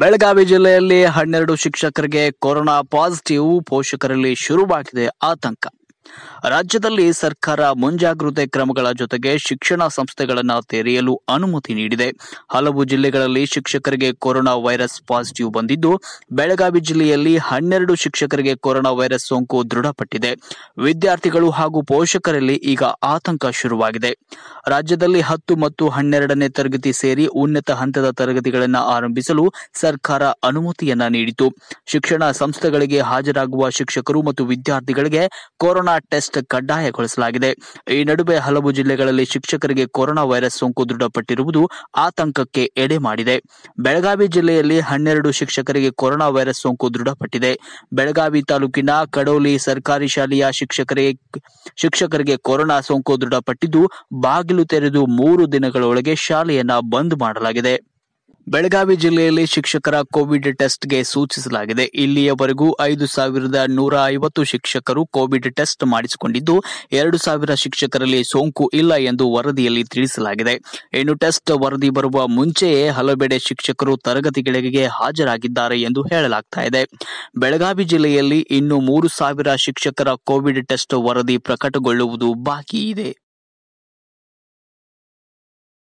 ಬೆಳಗಾವಿ ಜಿಲ್ಲೆಯಲ್ಲಿ ಹನ್ನೆರಡು ಶಿಕ್ಷಕರಿಗೆ ಕೊರೋನಾ ಪಾಸಿಟಿವ್ ಪೋಷಕರಲ್ಲಿ ಶುರುವಾಗಿದೆ ಆತಂಕ ರಾಜ್ಯದಲ್ಲಿ ಸರ್ಕಾರ ಮುಂಜಾಗ್ರತೆ ಕ್ರಮಗಳ ಜೊತೆಗೆ ಶಿಕ್ಷಣ ಸಂಸ್ಥೆಗಳನ್ನು ತೆರೆಯಲು ಅನುಮತಿ ನೀಡಿದೆ ಹಲವು ಜಿಲ್ಲೆಗಳಲ್ಲಿ ಶಿಕ್ಷಕರಿಗೆ ಕೊರೋನಾ ವೈರಸ್ ಪಾಸಿಟಿವ್ ಬಂದಿದ್ದು ಬೆಳಗಾವಿ ಜಿಲ್ಲೆಯಲ್ಲಿ ಹನ್ನೆರಡು ಶಿಕ್ಷಕರಿಗೆ ಕೊರೋನಾ ವೈರಸ್ ಸೋಂಕು ದೃಢಪಟ್ಟಿದೆ ವಿದ್ಯಾರ್ಥಿಗಳು ಹಾಗೂ ಪೋಷಕರಲ್ಲಿ ಈಗ ಆತಂಕ ಶುರುವಾಗಿದೆ ರಾಜ್ಯದಲ್ಲಿ ಹತ್ತು ಮತ್ತು ಹನ್ನೆರಡನೇ ತರಗತಿ ಸೇರಿ ಉನ್ನತ ಹಂತದ ತರಗತಿಗಳನ್ನು ಆರಂಭಿಸಲು ಸರ್ಕಾರ ಅನುಮತಿಯನ್ನ ನೀಡಿತು ಶಿಕ್ಷಣ ಸಂಸ್ಥೆಗಳಿಗೆ ಹಾಜರಾಗುವ ಶಿಕ್ಷಕರು ಮತ್ತು ವಿದ್ಯಾರ್ಥಿಗಳಿಗೆ ಕೊರೋನಾ ಕೊರೋನಾ ಟೆಸ್ಟ್ ಕಡ್ಡಾಯಗೊಳಿಸಲಾಗಿದೆ ಈ ನಡುವೆ ಹಲವು ಜಿಲ್ಲೆಗಳಲ್ಲಿ ಶಿಕ್ಷಕರಿಗೆ ಕೊರೋನಾ ವೈರಸ್ ಸೋಂಕು ದೃಢಪಟ್ಟಿರುವುದು ಆತಂಕಕ್ಕೆ ಎಡೆ ಮಾಡಿದೆ ಬೆಳಗಾವಿ ಜಿಲ್ಲೆಯಲ್ಲಿ ಹನ್ನೆರಡು ಶಿಕ್ಷಕರಿಗೆ ಕೊರೋನಾ ವೈರಸ್ ಸೋಂಕು ದೃಢಪಟ್ಟಿದೆ ಬೆಳಗಾವಿ ತಾಲೂಕಿನ ಕಡೋಲಿ ಸರ್ಕಾರಿ ಶಾಲೆಯ ಶಿಕ್ಷಕರಿಗೆ ಶಿಕ್ಷಕರಿಗೆ ಕೊರೋನಾ ಸೋಂಕು ದೃಢಪಟ್ಟಿದ್ದು ಬಾಗಿಲು ತೆರೆದು ಮೂರು ದಿನಗಳೊಳಗೆ ಶಾಲೆಯನ್ನ ಬಂದ್ ಮಾಡಲಾಗಿದೆ ಬೆಳಗಾವಿ ಜಿಲ್ಲೆಯಲ್ಲಿ ಶಿಕ್ಷಕರ ಕೋವಿಡ್ ಟೆಸ್ಟ್ಗೆ ಸೂಚಿಸಲಾಗಿದೆ ಇಲ್ಲಿಯವರೆಗೂ ಐದು ಸಾವಿರದ ನೂರ ಐವತ್ತು ಶಿಕ್ಷಕರು ಕೋವಿಡ್ ಟೆಸ್ಟ್ ಮಾಡಿಸಿಕೊಂಡಿದ್ದು ಎರಡು ಸಾವಿರ ಶಿಕ್ಷಕರಲ್ಲಿ ಸೋಂಕು ಇಲ್ಲ ಎಂದು ವರದಿಯಲ್ಲಿ ತಿಳಿಸಲಾಗಿದೆ ಇನ್ನು ಟೆಸ್ಟ್ ವರದಿ ಬರುವ ಮುಂಚೆಯೇ ಹಲವೆಡೆ ಶಿಕ್ಷಕರು ತರಗತಿಗಳಿಗೆ ಹಾಜರಾಗಿದ್ದಾರೆ ಎಂದು ಹೇಳಲಾಗ್ತಾ ಇದೆ ಬೆಳಗಾವಿ ಜಿಲ್ಲೆಯಲ್ಲಿ ಇನ್ನು ಮೂರು ಸಾವಿರ ಶಿಕ್ಷಕರ ಕೋವಿಡ್ ಟೆಸ್ಟ್ ವರದಿ ಪ್ರಕಟಗೊಳ್ಳುವುದು ಬಾಕಿ ಇದೆ